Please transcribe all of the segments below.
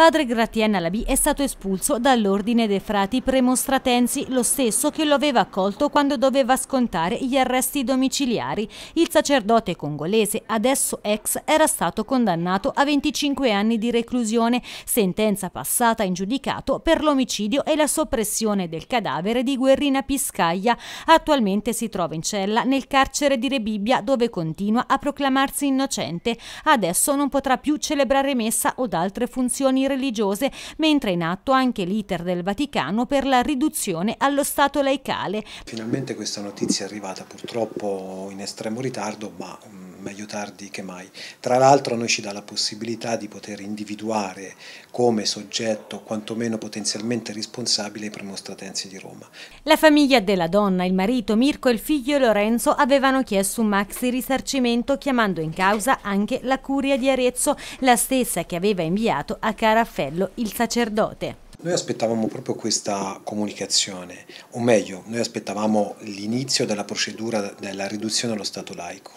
Padre Gratien Labì è stato espulso dall'ordine dei frati premostratensi, lo stesso che lo aveva accolto quando doveva scontare gli arresti domiciliari. Il sacerdote congolese, adesso ex, era stato condannato a 25 anni di reclusione, sentenza passata in giudicato per l'omicidio e la soppressione del cadavere di Guerrina Piscaglia. Attualmente si trova in cella nel carcere di Rebibbia dove continua a proclamarsi innocente. Adesso non potrà più celebrare messa o altre funzioni religiose, mentre è in atto anche l'iter del Vaticano per la riduzione allo Stato laicale. Finalmente questa notizia è arrivata purtroppo in estremo ritardo, ma mm, meglio tardi che mai. Tra l'altro noi ci dà la possibilità di poter individuare come soggetto quantomeno potenzialmente responsabile i premostratensi di Roma. La famiglia della donna, il marito Mirko e il figlio Lorenzo avevano chiesto un maxi risarcimento chiamando in causa anche la curia di Arezzo, la stessa che aveva inviato a Caraffello il sacerdote. Noi aspettavamo proprio questa comunicazione, o meglio, noi aspettavamo l'inizio della procedura della riduzione allo Stato laico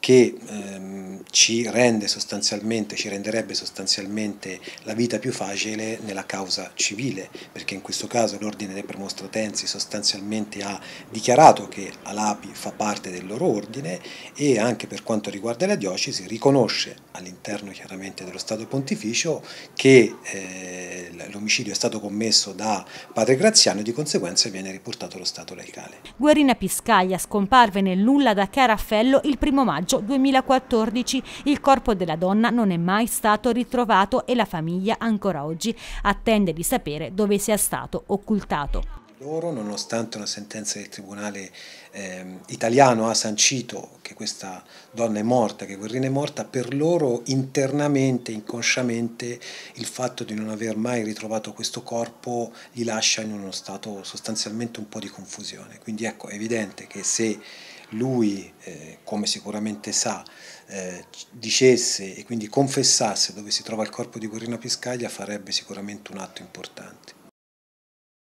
che ehm, ci rende sostanzialmente, ci renderebbe sostanzialmente la vita più facile nella causa civile, perché in questo caso l'ordine dei premostratensi sostanzialmente ha dichiarato che Alapi fa parte del loro ordine e anche per quanto riguarda la diocesi riconosce all'interno chiaramente dello Stato Pontificio che eh, omicidio è stato commesso da padre Graziano e di conseguenza viene riportato allo stato laicale. Guerina Piscaglia scomparve nel nulla da Caraffello il 1 maggio 2014. Il corpo della donna non è mai stato ritrovato e la famiglia ancora oggi attende di sapere dove sia stato occultato. Loro, nonostante una sentenza del Tribunale eh, italiano ha sancito che questa donna è morta, che Guerrina è morta, per loro internamente, inconsciamente, il fatto di non aver mai ritrovato questo corpo li lascia in uno stato sostanzialmente un po' di confusione. Quindi ecco, è evidente che se lui, eh, come sicuramente sa, eh, dicesse e quindi confessasse dove si trova il corpo di Guerrina Piscaglia farebbe sicuramente un atto importante.